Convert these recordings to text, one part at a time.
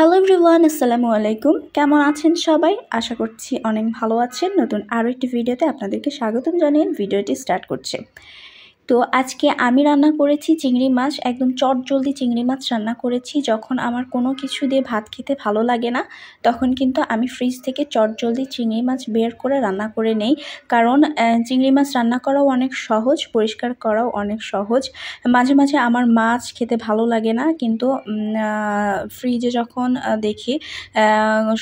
hello everyone আসসালামু আলাইকুম কেমন আছেন সবাই আশা করছি অনেক ভালো আছেন নতুন আরও একটি ভিডিওতে আপনাদেরকে স্বাগতম জানিয়ে ভিডিওটি স্টার্ট করছে তো আজকে আমি রান্না করেছি চিংড়ি মাছ একদম চট জলদি চিংড়ি মাছ রান্না করেছি যখন আমার কোনো কিছু দিয়ে ভাত খেতে ভালো লাগে না তখন কিন্তু আমি ফ্রিজ থেকে চট জলদি চিংড়ি মাছ বের করে রান্না করে নেই কারণ চিংড়ি মাছ রান্না করাও অনেক সহজ পরিষ্কার করাও অনেক সহজ মাঝে মাঝে আমার মাছ খেতে ভালো লাগে না কিন্তু ফ্রিজে যখন দেখি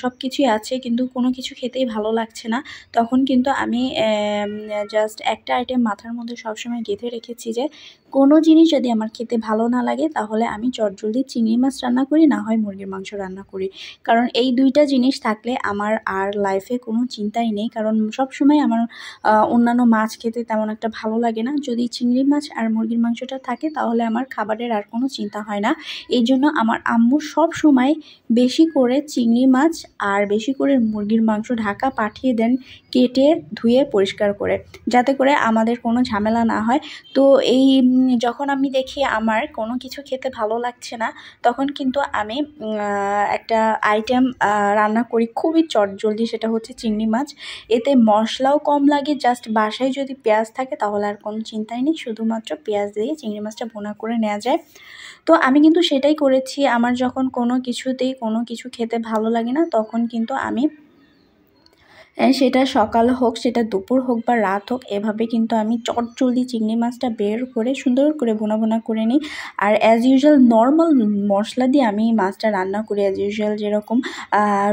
সব কিছুই আছে কিন্তু কোনো কিছু খেতেই ভালো লাগছে না তখন কিন্তু আমি জাস্ট একটা আইটেম মাথার মধ্যে সবসময় গেঁথে রেখেছি যে কোনো জিনিস যদি আমার খেতে ভালো না লাগে তাহলে আমি চটজলদি চিংড়ি মাছ রান্না করি না হয় মুরগির মাংস রান্না করি কারণ এই দুইটা জিনিস থাকলে আমার আর লাইফে কোনো চিন্তাই নেই কারণ সব সময় আমার অন্যান্য মাছ খেতে তেমন একটা ভালো লাগে না যদি চিংড়ি মাছ আর মুরগির মাংসটা থাকে তাহলে আমার খাবারের আর কোনো চিন্তা হয় না এই জন্য আমার আম্মু সব সময় বেশি করে চিংড়ি মাছ আর বেশি করে মুরগির মাংস ঢাকা পাঠিয়ে দেন কেটে ধুয়ে পরিষ্কার করে যাতে করে আমাদের কোনো ঝামেলা না হয় তো এই যখন আমি দেখি আমার কোনো কিছু খেতে ভালো লাগছে না তখন কিন্তু আমি একটা আইটেম রান্না করি খুবই চটজলদি সেটা হচ্ছে চিংড়ি মাছ এতে মশলাও কম লাগে জাস্ট বাসায় যদি পেঁয়াজ থাকে তাহলে আর কোনো চিন্তাই নেই শুধুমাত্র পেঁয়াজ দিয়ে চিংড়ি মাছটা বোনা করে নেওয়া যায় তো আমি কিন্তু সেটাই করেছি আমার যখন কোনো কিছুতেই কোনো কিছু খেতে ভালো লাগে না তখন কিন্তু আমি হ্যাঁ, সেটা সকাল হোক সেটা দুপুর হোক বা রাত হোক এভাবে কিন্তু আমি চটচলদি চিংড়ি মাছটা বের করে সুন্দর করে বোনা বোনা করে নিই আর অ্যাজ ইউজুয়াল নর্মাল মশলা দিয়ে আমি মাছটা রান্না করি অ্যাজ ইউজুয়াল যেরকম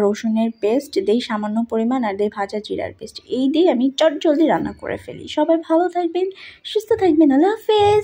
রসুনের পেস্ট দেই সামান্য পরিমাণ আর দেই ভাজা জিরার পেস্ট এই দিয়ে আমি চটজলদি রান্না করে ফেলি সবাই ভালো থাকবেন সুস্থ থাকবেন আল্লাহ হাফেজ